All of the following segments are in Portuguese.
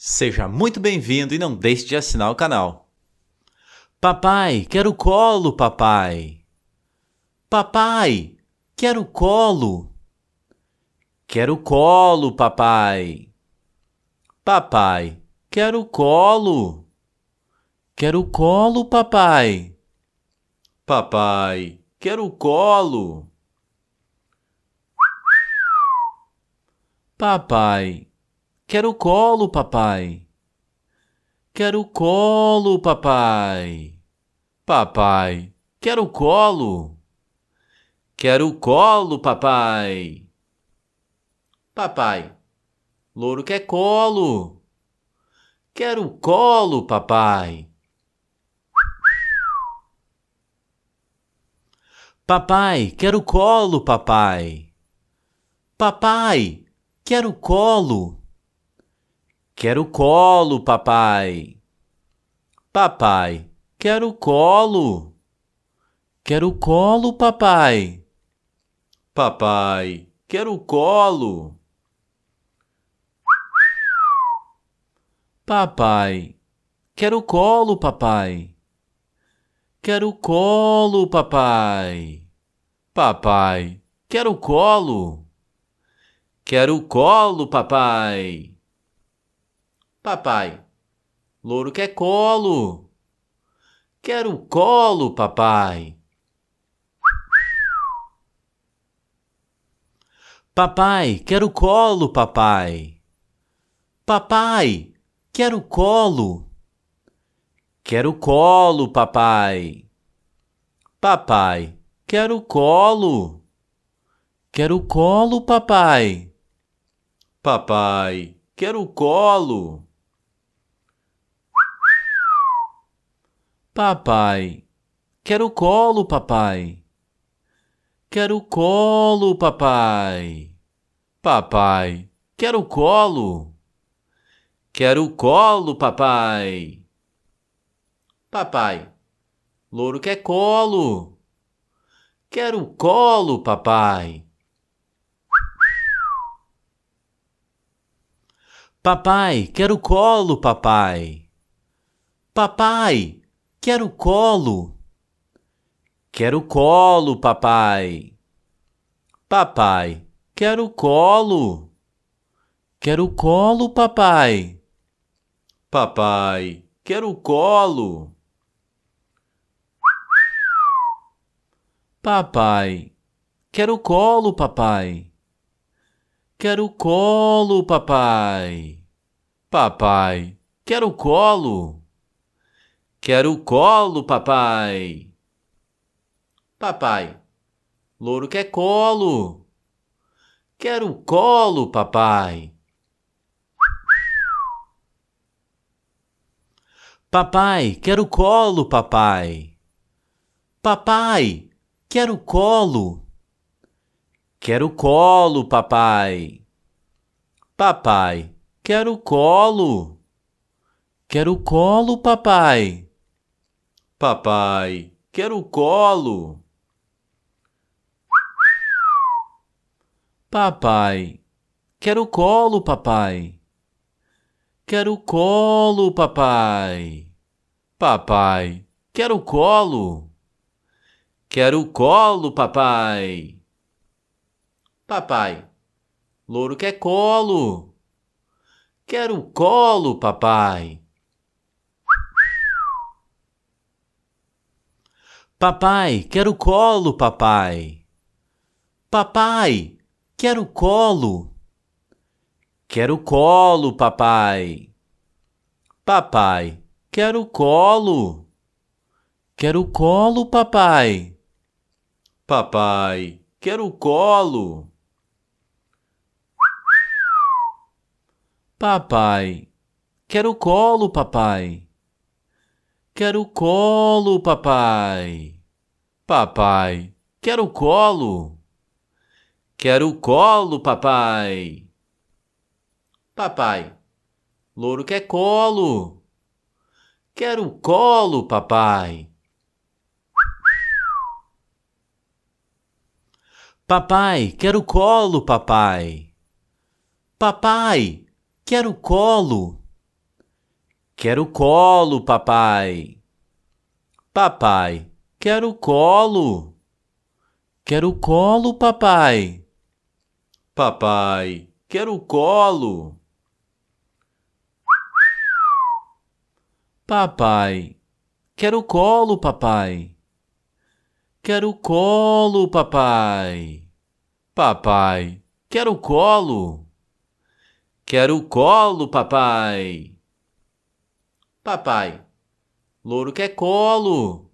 Seja muito bem-vindo e não deixe de assinar o canal. Papai, quero colo, papai. Papai, quero colo. Quero colo, papai. Papai, quero colo. Quero colo, papai. Papai, quero colo. Papai, Quero colo, papai. Quero colo, papai. Papai, quero colo. Quero colo, papai. Papai, louro quer colo. Quero colo, papai. Papai, quero colo, papai. Papai, quero colo. Quero colo, papai. Papai, quero colo. Quero colo, papai. Papai, quero colo. Papai, quero colo, papai. Quero colo, papai. Papai, quero colo. Quero colo, papai papai. Louro quer colo. Quero colo, papai. Papai, quero colo, papai. Papai, quero colo. Quero colo, papai. Papai, quero colo. Quero colo, papai. Papai, quero colo. Papai, quero colo, papai. Quero colo, papai. Papai, quero colo. Quero colo, papai. Papai, louro quer colo. Quero colo, papai. Papai, quero colo, papai. Papai, Quero colo. Quero colo, papai. Papai, quero colo. Quero colo, papai. Papai, quero colo. Papai, quero colo, papai. Quero colo, papai. Papai, quero colo. Quero o colo, papai. Papai. Louro quer colo. Quero o colo, papai. Papai, quero colo, papai. Papai, quero colo. Quero colo, papai. Papai, quero colo. Quero colo, papai. Papai, quero o colo. Papai, quero o colo, papai. Quero o colo, papai. Papai, quero o colo. Quero o colo, papai. Papai, louro quer colo. Quero o colo, papai. Papai, quero colo, papai. Papai, quero colo. Quero colo, papai. Papai, quero colo. Quero colo, papai. Papai, quero colo. Papai, quero colo, papai. Quero colo, papai. Papai, quero colo. Quero colo, papai. Papai, louro quer colo. Quero colo, papai. Papai, quero colo, papai. Papai, quero colo. Quero colo, papai. Papai, quero colo. Quero colo, papai. Papai, quero colo. Papai, quero colo, papai. Quero colo, papai. Papai, quero colo. Quero colo, papai. Papai, louro quer colo.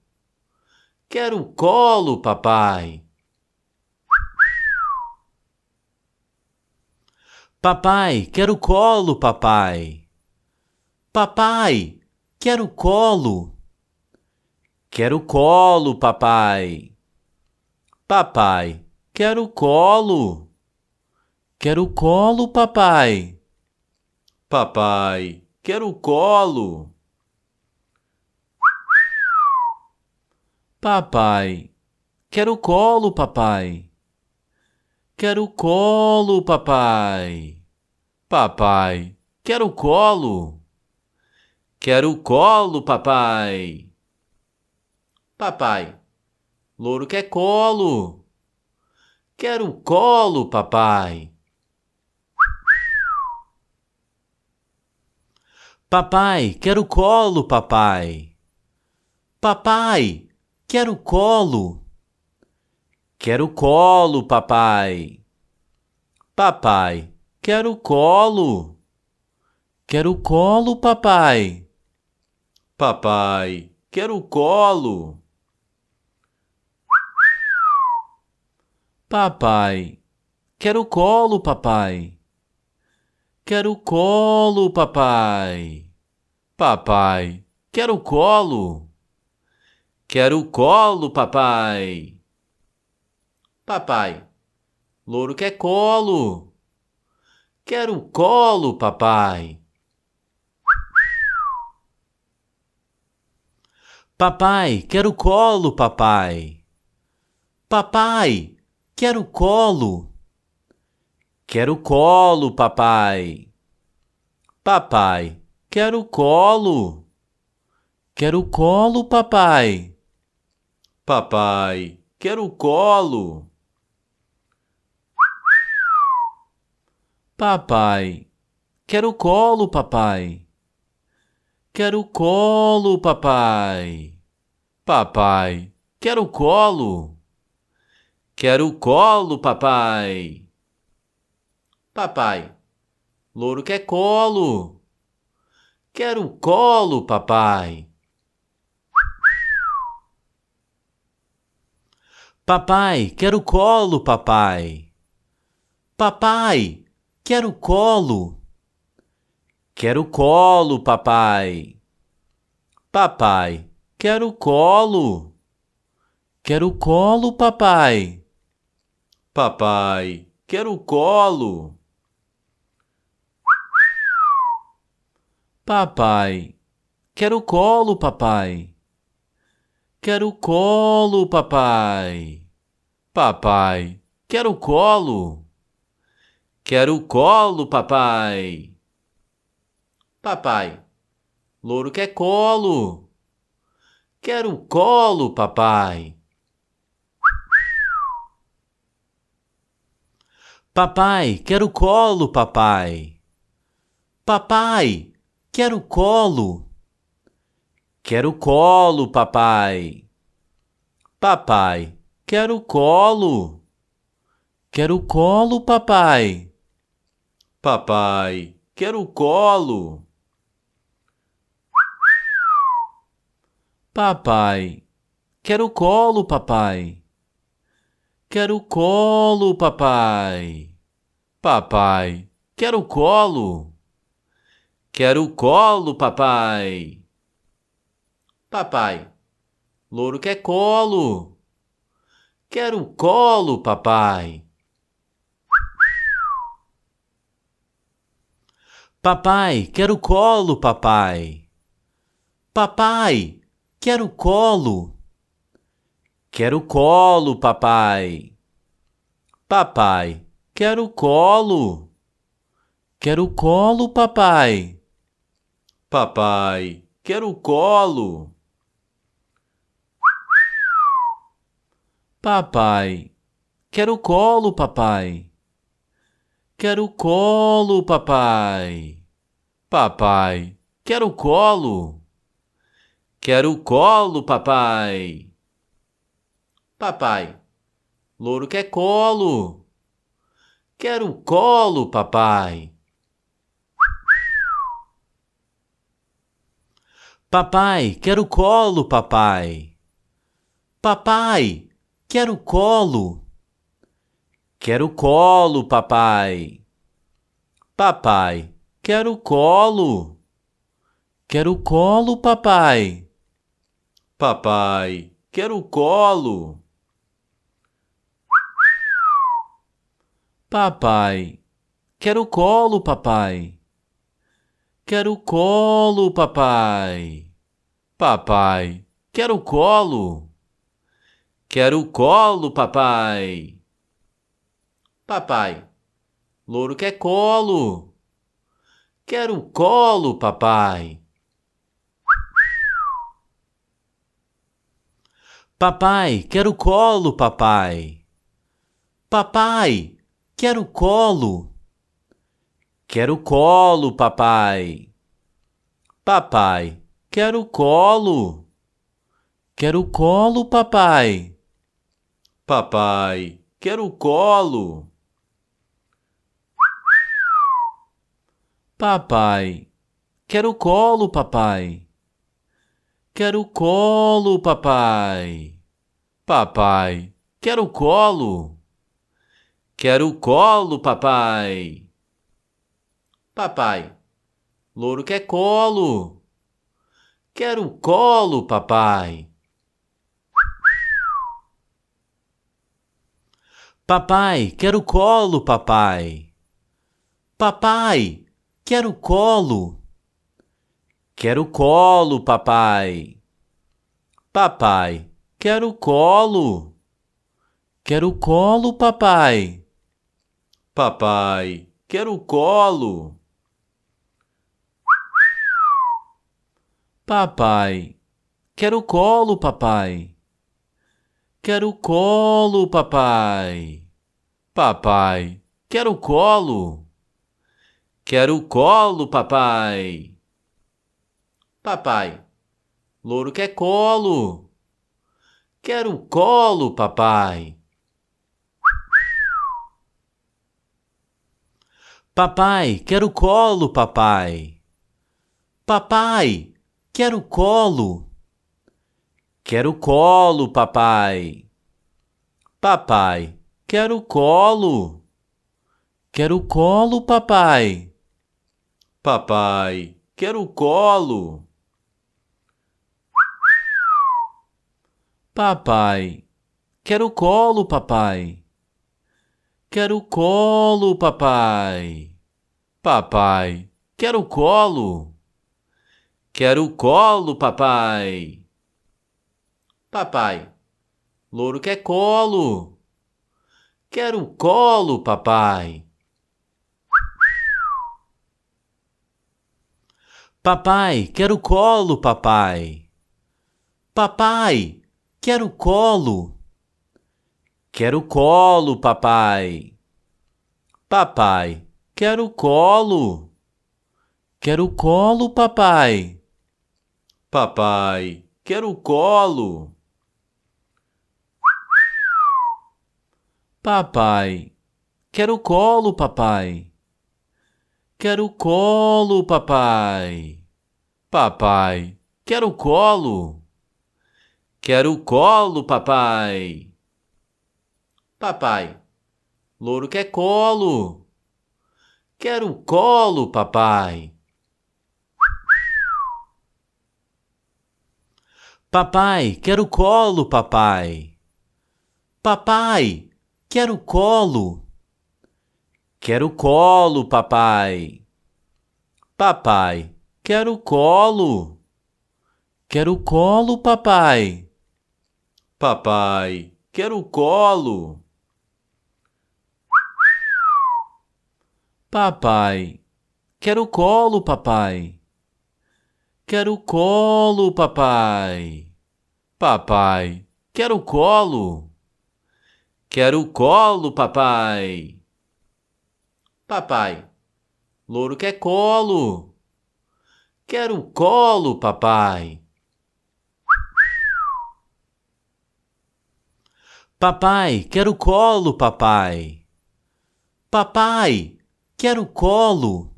Quero colo, papai. Papai, quero colo, papai. Papai, quero colo. Quero colo, papai. Papai, quero colo. Quero colo, papai. Papai, quero colo. Papai, quero colo, papai. Quero colo, papai. Papai, quero colo. Quero colo, papai. Papai, louro quer colo. Quero colo, papai. Papai, quero colo, papai. Papai, Quero colo. Quero colo, papai. Papai, quero colo. Quero colo, papai. Papai, quero colo. Papai, quero colo, papai. Quero colo, papai. Papai, quero colo. Quero colo, papai. Papai. Louro quer colo. Quero colo, papai. Papai, quero colo, papai. Papai, quero colo. Quero colo, papai. Papai, quero colo. Quero colo, papai. Papai, quero o colo. Papai, quero o colo, papai. Quero o colo, papai. Papai, quero o colo. Quero o colo, papai. Papai, louro quer colo. Quero o colo, papai. Papai, quero colo, papai. Papai, quero colo. Quero colo, papai. Papai, quero colo. Quero colo, papai. Papai, quero colo. Papai, quero colo, papai. Quero colo, papai. Papai, quero colo. Quero colo, papai. Papai, louro quer colo. Quero colo, papai. Papai, quero colo, papai. Papai, quero colo. Quero colo, papai. Papai, quero colo. Quero colo, papai. Papai, quero colo. Papai, quero colo, papai. Quero colo, papai. Papai, quero colo. Quero colo, papai. Papai, louro quer colo. Quero colo, papai. Papai, quero colo, papai. Papai, quero colo. Quero colo, papai. Papai, quero colo. Quero colo, papai. Papai, quero colo. Papai, quero colo, papai. Quero colo, papai. Papai, quero colo. Quero colo, papai. Papai, louro quer colo. Quero colo, papai. Papai, quero colo, papai. Papai, Quero colo. Quero colo, papai. Papai, quero colo. Quero colo, papai. Papai, quero colo. Papai, quero colo, papai. Quero colo, papai. Papai, quero colo. Quero colo, papai. Papai. Louro quer colo. Quero colo, papai. Papai, quero colo, papai. Papai, quero colo. Quero colo, papai. Papai, quero colo. Quero colo, papai. Papai, quero o colo. Papai, quero o colo, papai. Quero o colo, papai. Papai, quero o colo. Quero o colo, papai. Papai, louro quer colo. Quero o colo, papai. Papai, quero colo, papai. Papai, quero colo. Quero colo, papai. Papai, quero colo. Quero colo, papai. Papai, quero colo. Papai, quero colo, papai. Quero colo, papai. Papai, quero colo. Quero colo, papai. Papai, louro quer colo. Quero colo, papai. Papai, quero colo, papai. Papai, quero colo. Quero colo, papai. Papai, quero colo. Quero colo, papai. Papai, quero colo. Papai, quero colo, papai. Quero colo, papai. Papai, quero colo. Quero colo, papai. Papai, louro quer colo. Quero colo, papai. Papai, quero colo, papai. Papai, quero colo. Quero colo, papai. Papai, quero colo. Quero colo, papai. Papai, quero colo. Papai, quero colo, papai. Quero colo, papai. Papai, quero colo. Quero colo, papai. Papai, louro quer colo. Quero colo, papai. Papai, quero colo, papai. Papai, Quero colo. Quero colo, papai. Papai, quero colo. Quero colo, papai. Papai, quero colo. Papai, quero colo, papai. Quero colo, papai. Papai, quero colo. Quero o colo, papai. Papai. Louro quer colo. Quero o colo, papai. Papai, quero colo, papai. Papai, quero colo.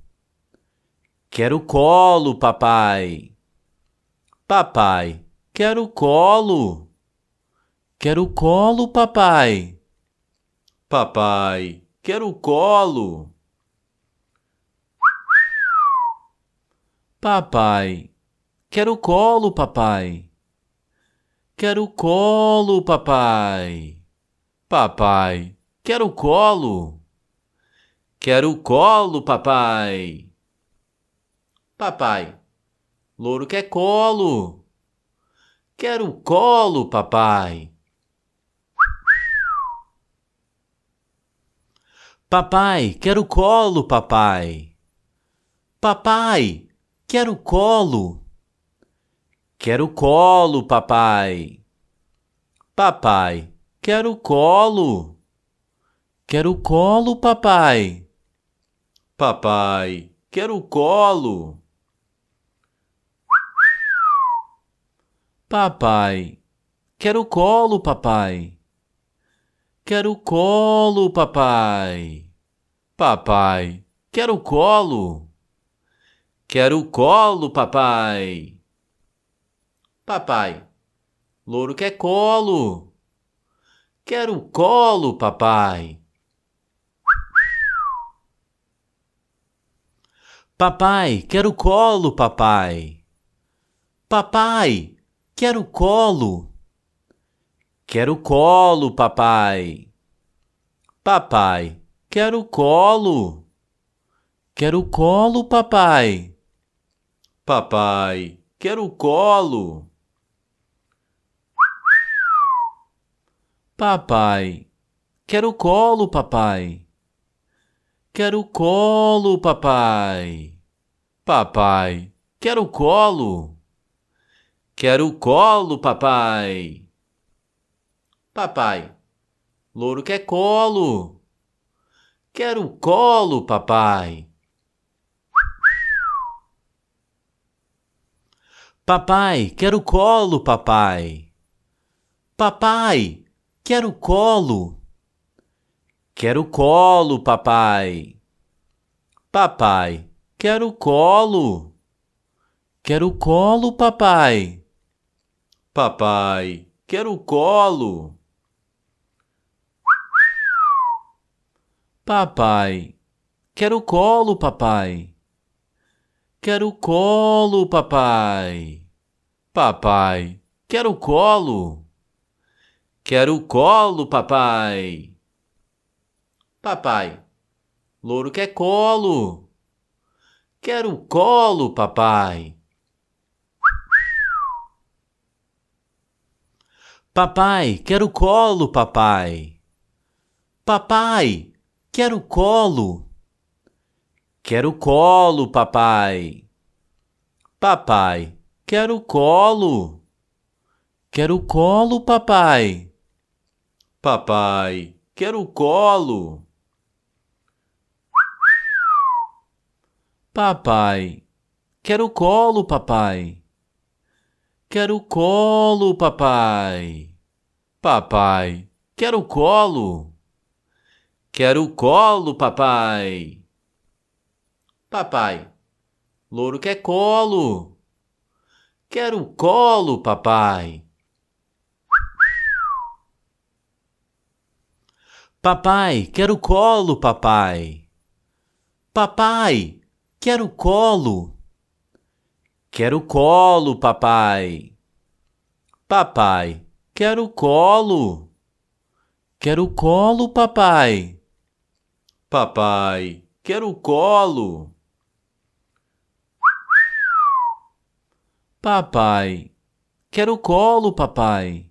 Quero colo, papai. Papai, quero colo. Quero colo, papai. Papai, quero o colo. Papai, quero o colo, papai. Quero o colo, papai. Papai, quero o colo. Quero o colo, papai. Papai, louro quer colo. Quero o colo, papai. Papai, quero colo, papai. Papai, quero colo. Quero colo, papai. Papai, quero colo. Quero colo, papai. Papai, quero colo. Papai, quero colo, papai. Quero colo, papai. Papai, quero colo. Quero colo, papai. Papai, louro quer colo. Quero colo, papai. Papai, quero colo, papai. Papai, quero colo. Quero colo, papai. Papai, quero colo. Quero colo, papai. Papai, quero colo. Papai, quero colo, papai. Quero colo, papai. Papai, quero colo. Quero colo, papai. Papai, Louro quer colo. Quero colo, papai. Papai, quero colo, papai. Papai, quero colo. Quero colo, papai. Papai, quero colo. Quero colo, papai. Papai, quero colo. Papai, quero colo, papai. Quero colo, papai. Papai, quero colo. Quero colo, papai. Papai, louro quer colo. Quero colo, papai. Papai, quero colo, papai. Papai, Quero colo. Quero colo, papai. Papai, quero colo. Quero colo, papai. Papai, quero colo. Papai, quero colo, papai. Quero colo, papai. Papai, quero colo. Quero o colo, papai. Papai. Louro quer colo. Quero o colo, papai. Papai, quero colo, papai. Papai, quero colo. Quero colo, papai. Papai, quero colo. Quero colo, papai. Papai, quero o colo. Papai, quero o colo, papai.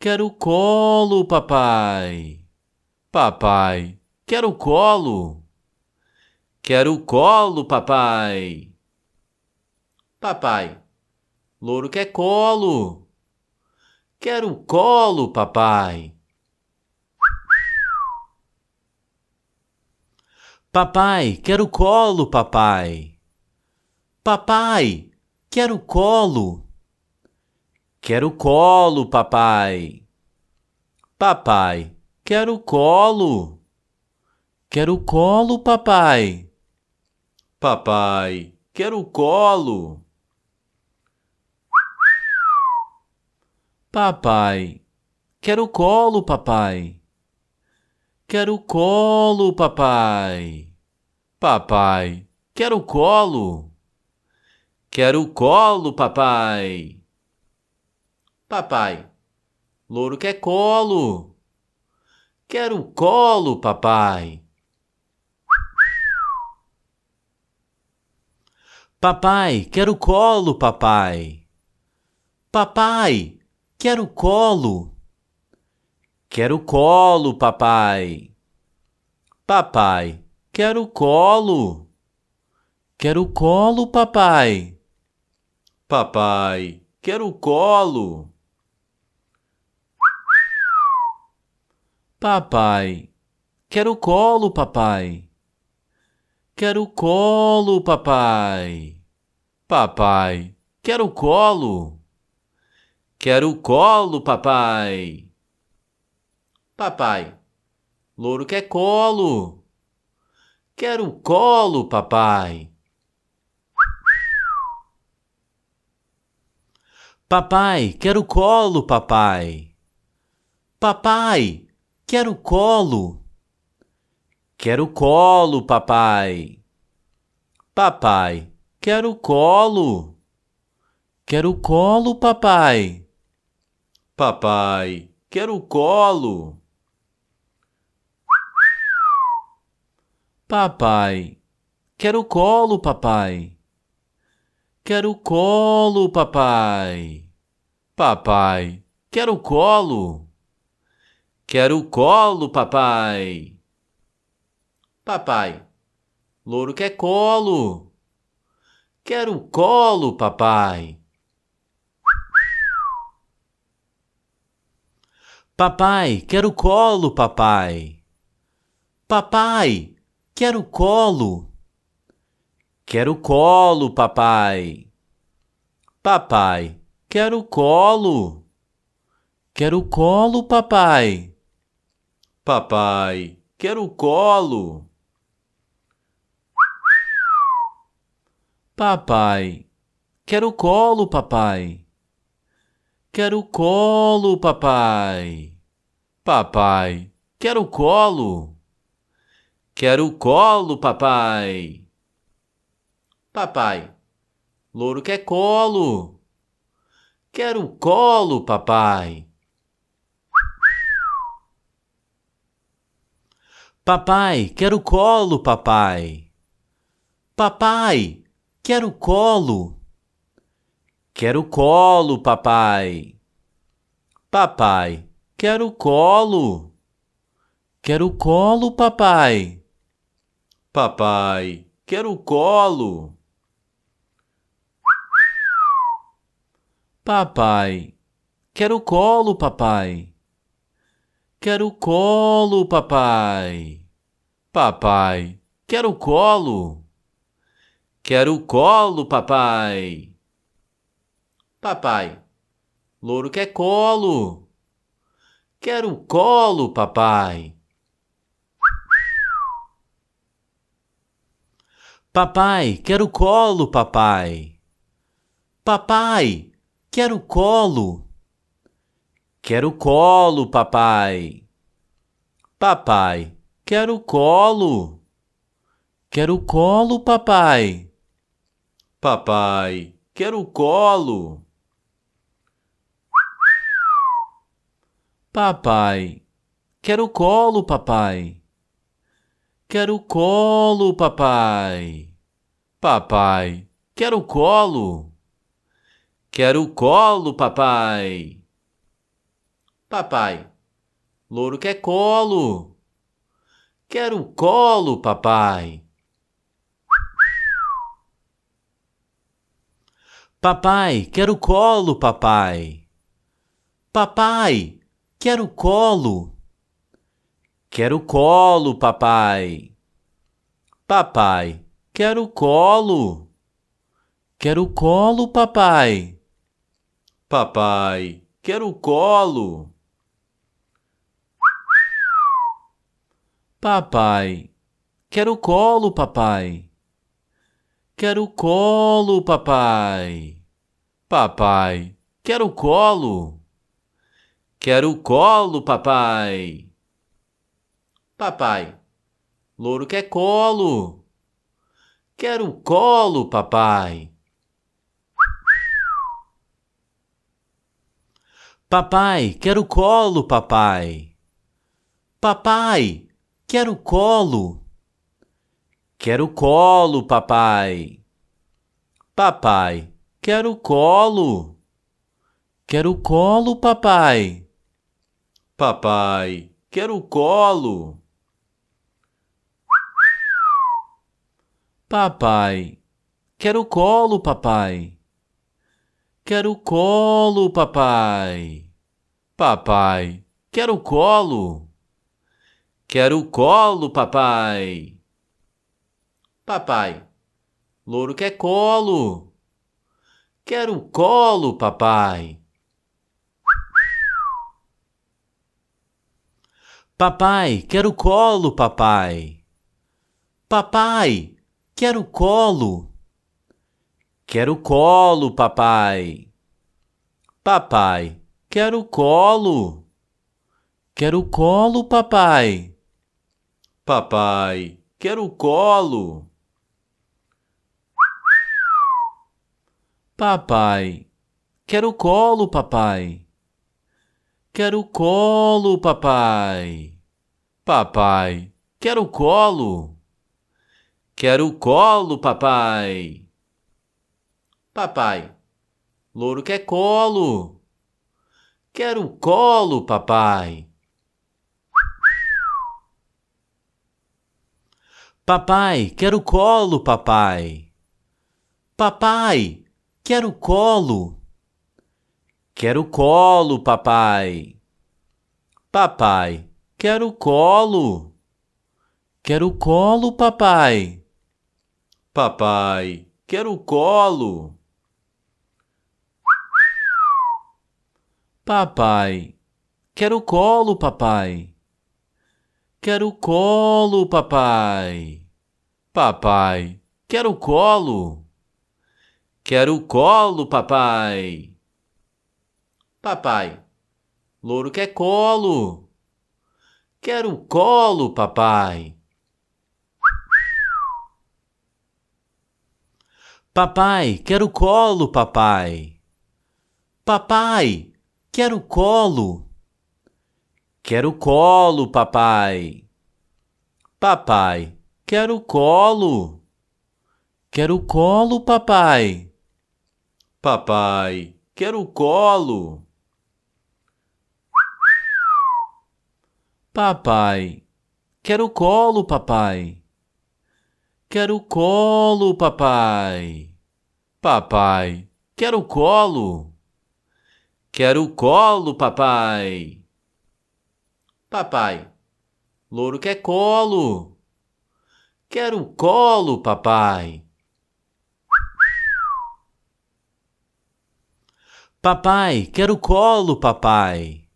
Quero o colo, papai. Papai, quero o colo. Quero o colo, papai. Papai, louro quer colo. Quero o colo, papai. Papai, quero colo, papai. Papai, quero colo. Quero colo, papai. Papai, quero colo. Quero colo, papai. Papai, quero colo. Papai, quero colo, papai. Quero colo, papai. Papai, quero colo. Quero colo, papai. Papai, louro quer colo. Quero colo, papai. Papai, quero colo, papai. Papai, quero colo. Quero colo, papai. Papai, Quero colo. Quero colo, papai. Papai, quero colo. Papai, quero colo, papai. Quero colo, papai. Papai, quero colo. Quero colo, papai. Papai, louro quer colo. Quero colo, papai. Papai, quero colo, papai. Papai, quero colo. Quero colo, papai. Papai, quero colo. Quero colo, papai. Papai, quero colo. Papai, quero colo, papai. Quero colo, papai. Papai, quero colo. Quero colo, papai. Papai, louro quer colo. Quero colo, papai. Papai, quero colo, papai. Papai, Quero colo. Quero colo, papai. Papai, quero colo. Quero colo, papai. Papai, quero colo. Papai, quero colo, papai. Quero colo, papai. Papai, quero colo. Quero o colo, papai. Papai. Louro quer colo. Quero o colo, papai. Papai, quero colo, papai. Papai, quero colo. Quero colo, papai. Papai, quero colo. Quero colo, papai. Papai, quero o colo. Papai, quero o colo, papai. Quero o colo, papai. Papai, quero o colo. Quero o colo, papai. Papai, louro quer colo. Quero o colo, papai. Papai, quero colo, papai. Papai, quero colo. Quero colo, papai. Papai, quero colo. Quero colo, papai. Papai, quero colo. Papai, quero colo, papai. Quero colo, papai. Papai, quero colo. Quero colo, papai. Papai, louro quer colo. Quero colo, papai. Papai, quero colo, papai. Papai, quero colo. Quero colo, papai. Papai, Quero colo. Quero colo, papai. Papai, quero colo. Papai, quero colo, papai. Quero colo, papai. Papai, quero colo. Quero colo, papai. Papai, louro quer colo. Quero colo, papai. Papai, quero colo, papai. Papai, quero colo. Quero colo, papai. Papai, quero colo. Quero colo, papai. Papai, quero colo. Papai, quero colo, papai. Quero colo, papai. Papai, quero colo. Quero colo, papai. Papai, louro quer colo. Quero colo, papai. Papai, quero colo, papai. Papai, Quero colo. Quero colo, papai. Papai, quero colo. Quero colo, papai. Papai, quero colo. Papai, quero colo, papai. Quero colo, papai. Papai, quero colo. Quero colo, papai. Papai. Louro quer colo. Quero colo, papai. Papai, quero colo, papai. Papai, quero colo. Quero colo, papai. Papai, quero colo. Quero colo, papai. Papai, quero o colo. Papai, quero o colo, papai. Quero o colo, papai. Papai, quero o colo. Quero o colo, papai. Papai, louro quer colo. Quero o colo, papai. Papai, quero colo, papai. Papai, quero colo. Quero colo, papai. Papai, quero colo. Quero colo, papai. Papai, quero colo. Papai, quero colo, papai. Quero colo, papai. Papai, quero colo. Quero colo, papai. Papai, louro quer colo. Quero colo, papai. Papai, quero colo, papai.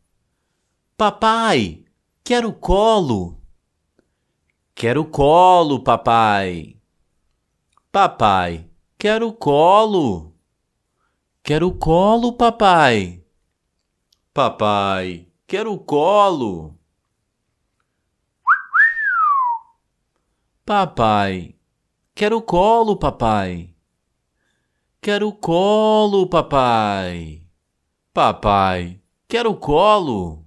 Papai, quero colo. Quero colo, papai. Papai, quero colo. Quero colo, papai. Papai, quero colo. Papai, quero colo, papai. Quero colo, papai. Papai, quero colo.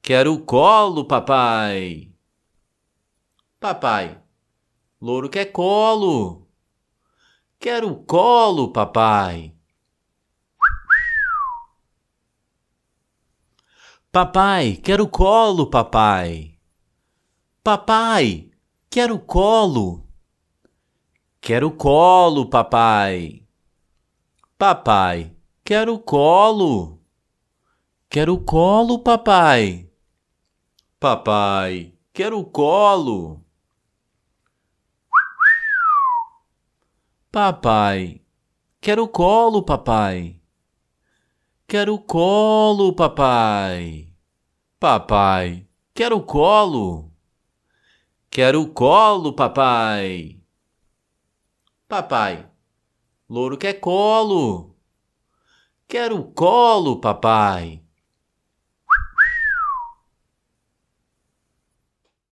Quero colo, papai. Papai, louro quer colo. Quero colo, papai. Papai, quero colo, papai. Papai, quero colo. Quero colo, papai. Papai, quero colo. Quero colo, papai. Papai, quero colo. Papai, quero colo, papai. Quero colo, papai. Papai, quero colo. Quero colo, papai. Papai, louro quer colo. Quero colo, papai.